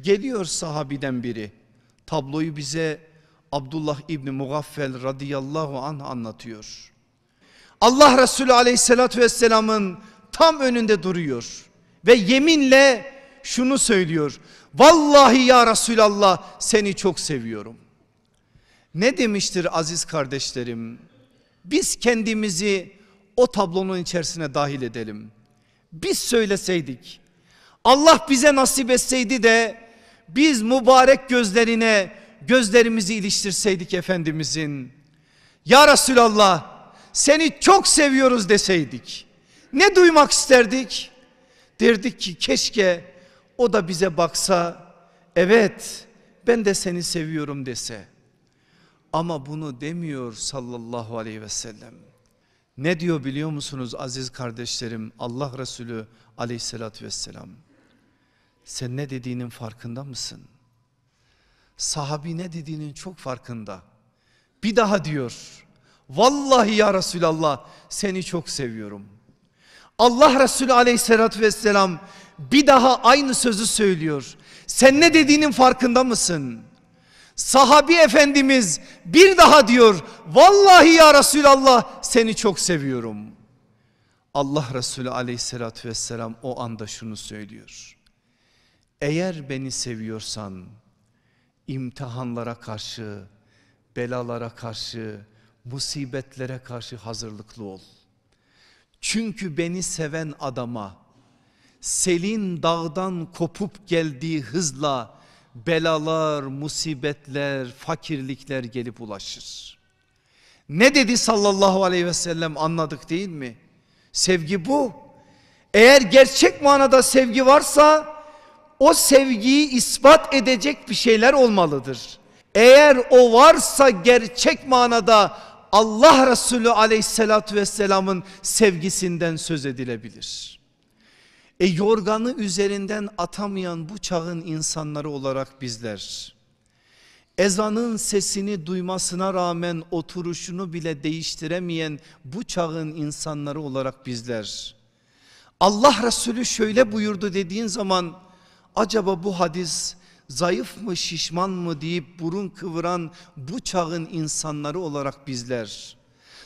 Geliyor sahabiden biri. Tabloyu bize Abdullah İbni Mugaffel radıyallahu anh anlatıyor. Allah Resulü aleyhissalatü vesselamın tam önünde duruyor. Ve yeminle şunu söylüyor. Vallahi ya Resulallah seni çok seviyorum. Ne demiştir aziz kardeşlerim? Biz kendimizi o tablonun içerisine dahil edelim. Biz söyleseydik Allah bize nasip etseydi de biz mübarek gözlerine gözlerimizi iliştirseydik Efendimizin. Ya Resulallah seni çok seviyoruz deseydik. Ne duymak isterdik? Derdik ki keşke o da bize baksa. Evet ben de seni seviyorum dese. Ama bunu demiyor sallallahu aleyhi ve sellem. Ne diyor biliyor musunuz aziz kardeşlerim Allah Resulü aleyhissalatü vesselam. Sen ne dediğinin farkında mısın? Sahabi ne dediğinin çok farkında. Bir daha diyor. Vallahi ya Resulallah seni çok seviyorum. Allah Resulü aleyhissalatü vesselam bir daha aynı sözü söylüyor. Sen ne dediğinin farkında mısın? Sahabi efendimiz bir daha diyor. Vallahi ya Resulallah seni çok seviyorum. Allah Resulü aleyhissalatü vesselam o anda şunu söylüyor. Eğer beni seviyorsan imtihanlara karşı, belalara karşı, musibetlere karşı hazırlıklı ol. Çünkü beni seven adama selin dağdan kopup geldiği hızla belalar, musibetler, fakirlikler gelip ulaşır. Ne dedi sallallahu aleyhi ve sellem anladık değil mi? Sevgi bu. Eğer gerçek manada sevgi varsa o sevgiyi ispat edecek bir şeyler olmalıdır. Eğer o varsa gerçek manada Allah Resulü aleyhissalatü vesselamın sevgisinden söz edilebilir. E yorganı üzerinden atamayan bu çağın insanları olarak bizler ezanın sesini duymasına rağmen oturuşunu bile değiştiremeyen bu çağın insanları olarak bizler Allah Resulü şöyle buyurdu dediğin zaman acaba bu hadis zayıf mı şişman mı deyip burun kıvıran bu çağın insanları olarak bizler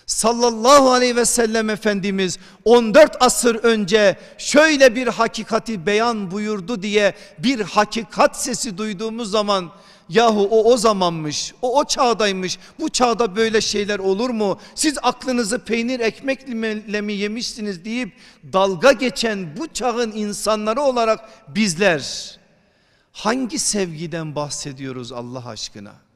sallallahu aleyhi ve sellem Efendimiz 14 asır önce şöyle bir hakikati beyan buyurdu diye bir hakikat sesi duyduğumuz zaman Yahu o o zamanmış, o o çağdaymış. Bu çağda böyle şeyler olur mu? Siz aklınızı peynir ekmekle mi yemişsiniz deyip dalga geçen bu çağın insanları olarak bizler hangi sevgiden bahsediyoruz Allah aşkına?